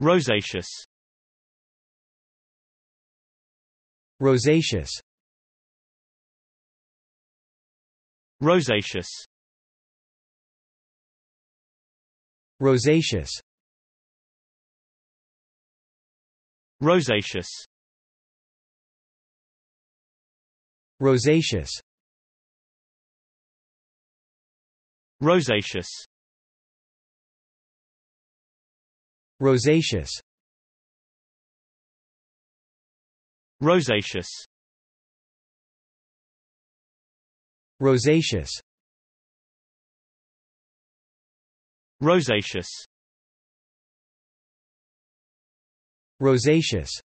Rosaceous Rosaceous Rosaceous Rosaceous Rosaceous Rosaceous Rosaceous Rosaceous Rosaceous Rosaceous Rosaceous Rosaceous